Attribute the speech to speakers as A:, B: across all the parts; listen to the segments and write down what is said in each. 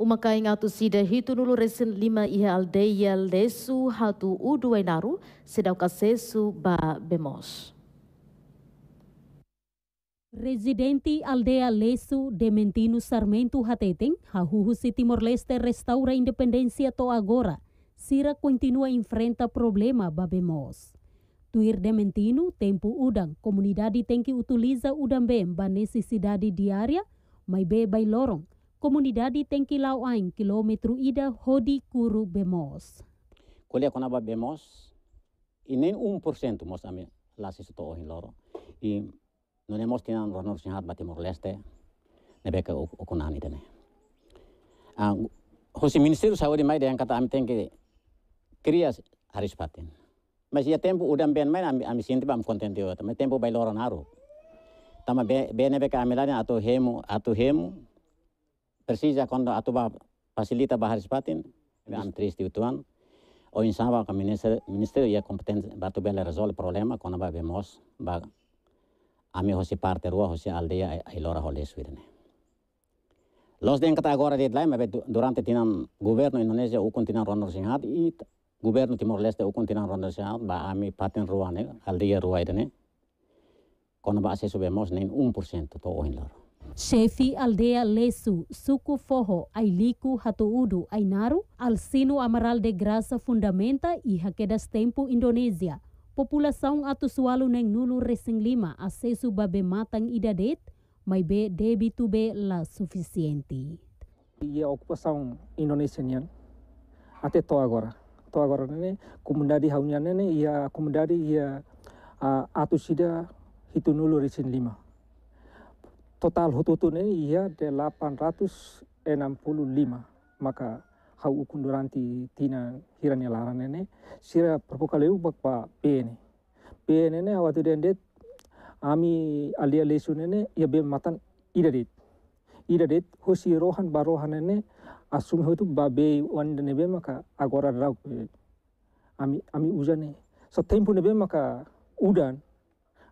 A: Uma cainha tosida hito nulu recen lima iha aldeia lesu hatu naru sedau casesu ba bemos. Residente aldeia Leso Dementino Sarmento Hateten, Hahuhusi Timor-Leste restaura independência to agora. Sira continua enfrenta problema bemos. Tuir Dementino, tempo udang, comunidade tem que utiliza bem ba necessidade diária, mas bem lorong. komunidad di que lá um quilômetro ida hodi kuru bemos.
B: Kolea konaba bemos, inen un um por cento mos ame lá loro. E não temos que não nos enhat batimor leste, ne beka okunani tene. Ah, hosi ministério saúde mai yang kata ame tem que krias haris patin. Mas iya tempo udah ben main ami ame sinti bam contente yo, mas tempo bailoro naru. Tama be be ne beka ame atau hemu atau hemu precisa quando atuba fasilita bahar spatin antris di utuan o insava ka minister minister ia ya kompeten batu bela resolve problema quando ba vemos ba ami hosi parte rua hosi aldea ya, ai lora hole swirne los den kata agora dit laim durante tinan governo indonesia u kontinan ronor singhat i governo timor leste u kontinan ronor singhat ba ami paten ruane aldea ya ruaidene quando ba se subemos nem 1% to oin lor.
A: Chefi aldea Lesu, suku foho Ailiku hatu udu Ainaru, sinu Amaral de grasa fundamenta e tempu Indonesia. Populasaun atu sualu neng nulu resing lima asesu babe matang idadet, mai be debitu be la suficiente.
C: Ia okupasaun Indonesia nian ate to agora. To agora nene, comunidade haunya nene, ia comunidade ia atu sida hitu nulu resing lima total hututun ini ya 865 maka hau ukun duranti tina hiranya laran ini sira perpukal eu bakpa pene pene ne awatu dendet ami alia lesun ini ya be matan idadit idadit hosi rohan barohan ini asum hotu babe wanda be maka agora rauk ami ami uzane so tempo be maka udan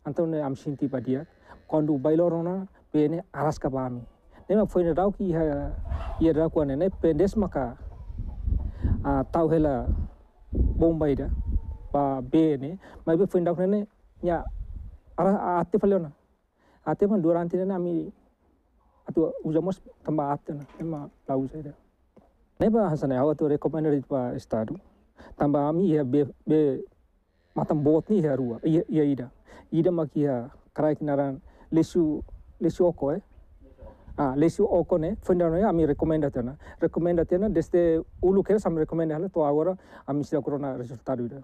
C: antau ne am sinti padia kondu bailorona bene aras ka bami nema foine rau ki ha ye rau ko nene pendes maka a tau hela bombay da pa bene mai be foine rau nene nya ara ate phale na ate man duran tine na mi atu uzamos tamba ate na nema lau sai da neba hasane hau atu recommended pa staru tamba ami ya be be matam bot ni herua ia ia ida ida makia karaik naran lesu oko eh. Ah, Leshiokone. Fundano ya ami recommend atena. Recommend atena deste ulu kere sam recommend hala to agora ami sila corona resultado
A: ida.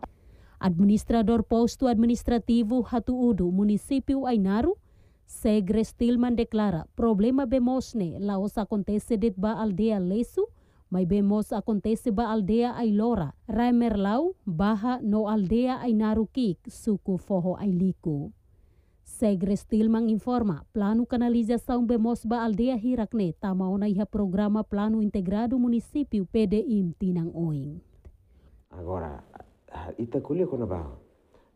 A: Administrador posto administrativo Hatu Udu, município Ainaru, Segre Stilman declara problema bemosne laos acontece dit ba aldea Lesu, May bemos acontece ba aldea Ailora, Raimerlau, Baha no aldea Kik, suku Foho Ailiku. Segre Stilman informa, plano canalização Bemos ba aldeia Hirakne tamaona iha programa plano integrado município PDIM Tinang Oing. Agora,
D: itakulia kona ba,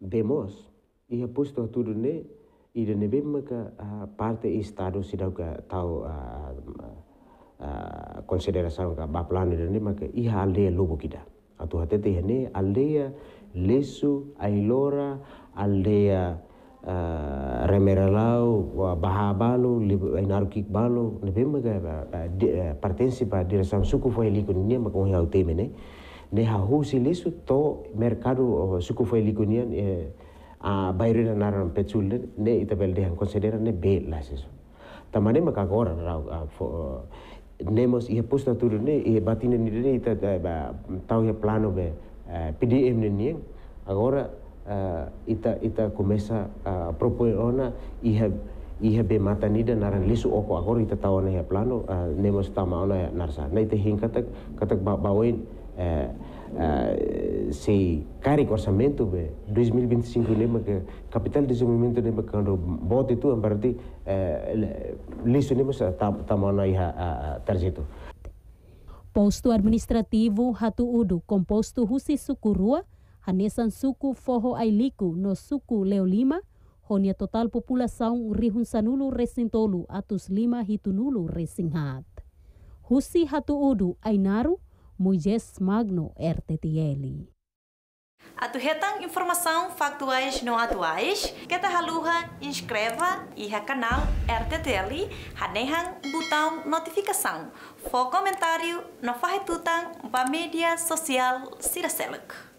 D: Bemos iha posto tudo ne ida ne bema ka parte estado sidau ka tau consideração ka ba plano ida ne maka iha aldea lobo kita. Atu hatete iha ne aldeia lesu ailora aldea Eh, remeralaw baha balo inaru kik balu ne bemba ga participa direção suku foi likonia ma kon hau temene ne ha husi lisu to mercado oh, suku foi likonia eh, a bairena naran petsulle ne itabel de considera ne be lasiso tamane ma kagora rau eh, nemos ia posta turu ne ia batine ni ne ita tau ya plano be PDM ne agora Eh, ita ita komesa a eh, propor ona iha iha be mata nida naran lisu oko akor ita tawa na plano eh, nemos tama ona narsa na ita hin katak katak bawain si kari orçamento be 2025 nema ke capital desenvolvimento nema kando bote itu berarti lisu nemos tama ona iha tarjeto
A: Posto administrativo Hatu Udu, composto Husi Sukurua, Hanesan suku forro ailiku no suku leolima, honia total população rihunsanulu resintolu atus lima hitunulu resinghat. Husi udu ainaru, mujes Magno RTTL. Atuhetan informação factuais não atuais, que ta haluha inscreva e canal RTTL, hanehan botão notificação, Fo comentário no fahetutan ba mídia social Siraseluk.